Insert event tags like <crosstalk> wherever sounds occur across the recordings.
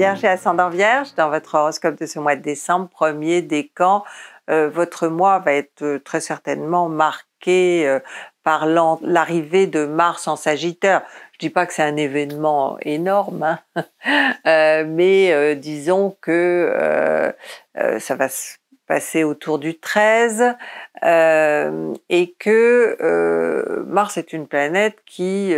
Vierge et ascendant Vierge, dans votre horoscope de ce mois de décembre, premier décan, euh, votre mois va être euh, très certainement marqué euh, par l'arrivée de Mars en Sagittaire. Je ne dis pas que c'est un événement énorme, hein. <laughs> mais disons que ça va se passer autour du 13 et que Mars est une planète qui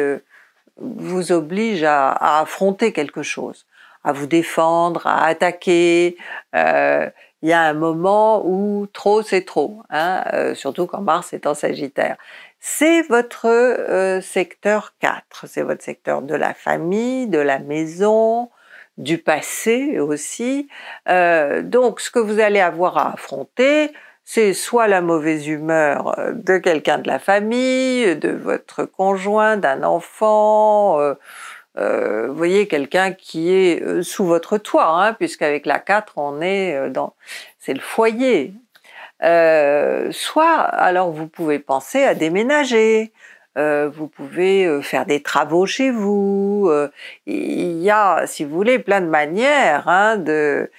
vous oblige à affronter quelque chose à vous défendre, à attaquer. Euh, il y a un moment où trop c'est trop, hein, euh, surtout quand Mars est en Sagittaire. C'est votre euh, secteur 4, c'est votre secteur de la famille, de la maison, du passé aussi. donc ce que vous allez avoir à affronter, c'est soit la mauvaise humeur de quelqu'un de la famille, de votre conjoint, d'un enfant euh, vous voyez, quelqu'un qui est euh, sous votre toit, hein, puisqu'avec la 4, on est euh, dans. C'est le foyer. soit, alors, vous pouvez penser à déménager. vous pouvez faire des travaux chez vous. Il y a, si vous voulez, plein de manières, hein, de,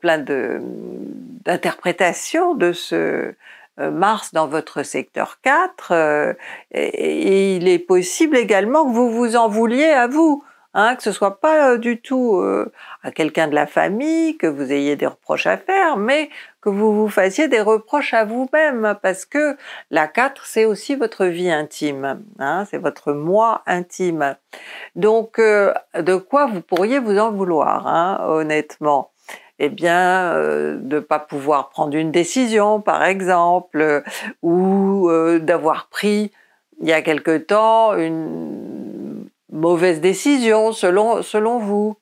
plein d'interprétations de ce, euh, Mars dans votre secteur 4, euh, et il est possible également que vous vous en vouliez à vous. Hein, que ce soit pas euh, du tout à quelqu'un de la famille, que vous ayez des reproches à faire, mais que vous vous fassiez des reproches à vous-même, parce que la 4, c'est aussi votre vie intime, hein, c'est votre moi intime. Donc, de quoi vous pourriez vous en vouloir, hein, honnêtement eh bien, euh, de ne pas pouvoir prendre une décision, par exemple, euh, ou euh, d'avoir pris il y a quelque temps une mauvaise décision selon, selon vous.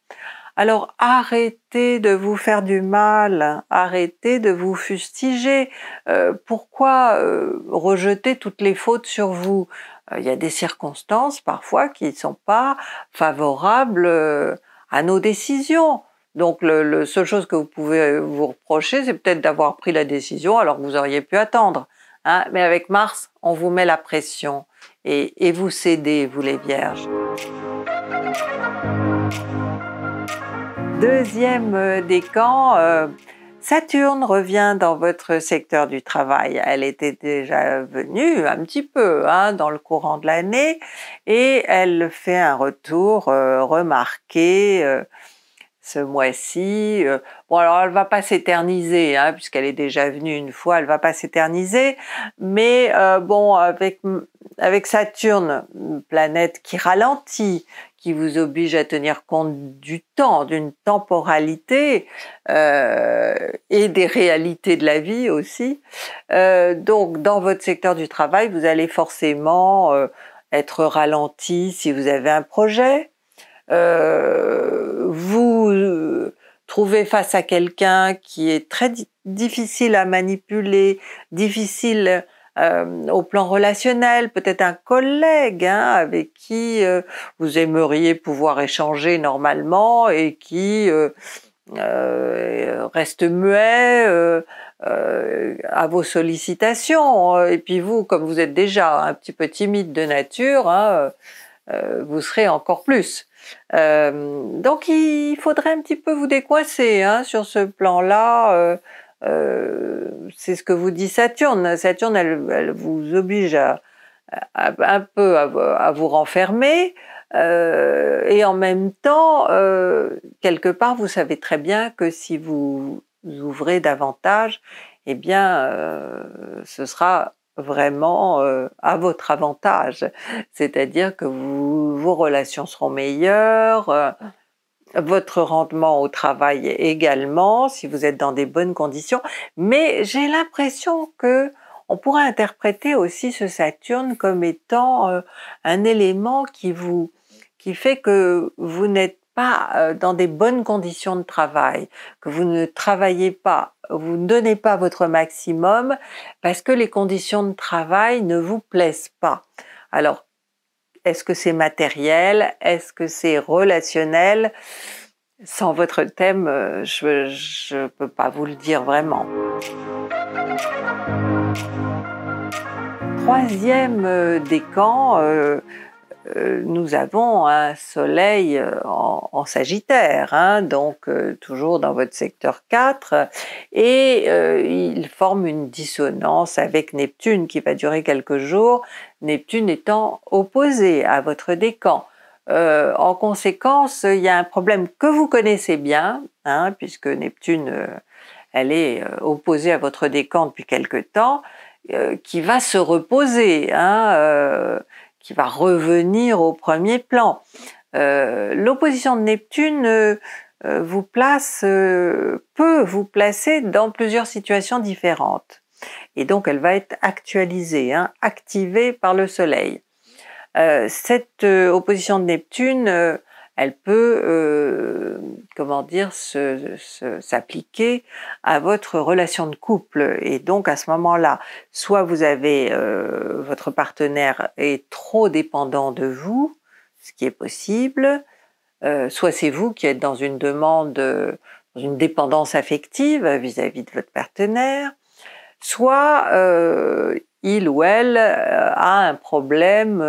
Alors arrêtez de vous faire du mal, arrêtez de vous fustiger. pourquoi rejeter toutes les fautes sur vous Il y a des circonstances parfois qui ne sont pas favorables à nos décisions. Donc, le, seule chose que vous pouvez euh, vous reprocher, c'est peut-être d'avoir pris la décision alors que vous auriez pu attendre. Hein. Mais avec Mars, on vous met la pression et, et vous cédez, vous les vierges. Deuxième euh, décan, euh, Saturne revient dans votre secteur du travail. Elle était déjà venue un petit peu hein, dans le courant de l'année et elle fait un retour remarqué ce mois-ci. Euh, bon, alors elle va pas s'éterniser, hein, puisqu'elle est déjà venue une fois, elle va pas s'éterniser. Mais euh, bon, avec, avec Saturne, une planète qui ralentit, qui vous oblige à tenir compte du temps, d'une temporalité euh, et des réalités de la vie aussi. Euh, donc, dans votre secteur du travail, vous allez forcément être ralenti si vous avez un projet. Euh, vous euh, trouvez face à quelqu'un qui est très difficile à manipuler, difficile euh, au plan relationnel, peut-être un collègue hein, avec qui vous aimeriez pouvoir échanger normalement et qui reste muet à vos sollicitations. Et puis vous, comme vous êtes déjà un petit peu timide de nature, hein, vous serez encore plus. Euh, donc il faudrait un petit peu vous décoincer hein, sur ce plan-là. Euh, euh, c'est ce que vous dit Saturne. Saturne, elle, vous oblige un peu à, à vous renfermer. et en même temps, quelque part, vous savez très bien que si vous ouvrez davantage, eh bien, ce sera vraiment euh, à votre avantage. C'est-à-dire que vos relations seront meilleures, euh, votre rendement au travail également, si vous êtes dans des bonnes conditions. Mais j'ai l'impression que on pourrait interpréter aussi ce Saturne comme étant euh, un élément qui vous qui fait que vous n'êtes pas euh, dans des bonnes conditions de travail, que vous ne travaillez pas, vous ne donnez pas votre maximum parce que les conditions de travail ne vous plaisent pas. Alors, est-ce que c'est matériel Est-ce que c'est relationnel Sans votre thème, euh, je ne peux pas vous le dire vraiment. Troisième euh, décan, euh, nous avons un soleil euh, en, Sagittaire, hein, donc euh, toujours dans votre secteur 4, et il forme une dissonance avec Neptune qui va durer quelques jours, Neptune étant opposé à votre décan. en conséquence, il y a un problème que vous connaissez bien, hein, puisque Neptune, elle est opposée à votre décan depuis quelque temps, qui va se reposer. Hein, qui va revenir au premier plan. Euh, l'opposition de Neptune euh, euh, vous place, peut vous placer dans plusieurs situations différentes. Et donc elle va être actualisée, hein, activée par le Soleil. cette opposition de Neptune elle peut, euh, comment dire, s'appliquer à votre relation de couple. Et donc à ce moment-là, soit vous avez euh, votre partenaire est trop dépendant de vous, ce qui est possible, euh, soit c'est vous qui êtes dans une demande, dans une dépendance affective vis à -vis de votre partenaire, soit il ou elle a un problème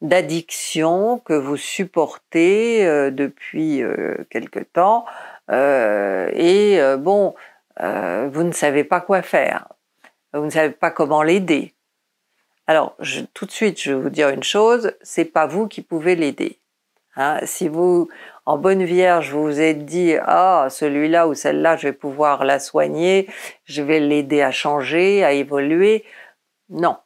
d'addiction que vous supportez euh, depuis euh, quelque temps euh, et bon, vous ne savez pas quoi faire, vous ne savez pas comment l'aider. Alors tout de suite, je vais vous dire une chose, c'est pas vous qui pouvez l'aider. Hein. si vous, en bonne vierge, vous vous êtes dit ah celui-là ou celle-là, je vais pouvoir la soigner, je vais l'aider à changer, à évoluer, non,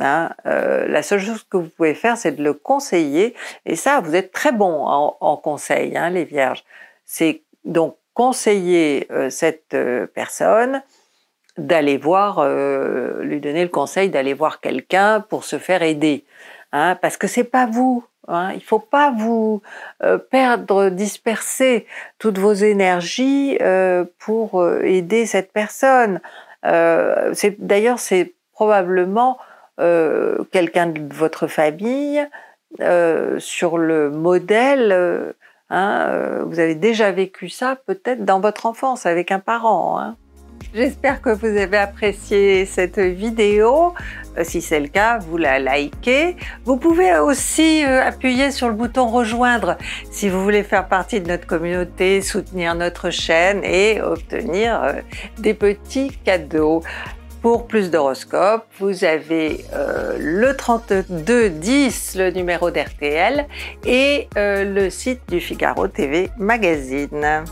Hein, euh, la seule chose que vous pouvez faire, c'est de le conseiller. Et ça, vous êtes très bon en, conseil, hein, les vierges. C'est donc conseiller euh, cette euh, personne d'aller voir, lui donner le conseil d'aller voir quelqu'un pour se faire aider, hein, parce que c'est pas vous. Hein. il faut pas vous perdre, disperser toutes vos énergies pour aider cette personne. d'ailleurs, c'est probablement euh, quelqu'un de votre famille, euh, sur le modèle. Euh, hein, vous avez déjà vécu ça peut-être dans votre enfance avec un parent. Hein. J'espère que vous avez apprécié cette vidéo. Si c'est le cas, vous la likez. Vous pouvez aussi appuyer sur le bouton rejoindre si vous voulez faire partie de notre communauté, soutenir notre chaîne et obtenir des petits cadeaux. Pour plus d'horoscopes, vous avez euh, le 3210, le numéro d'RTL, et euh, le site du Figaro TV Magazine.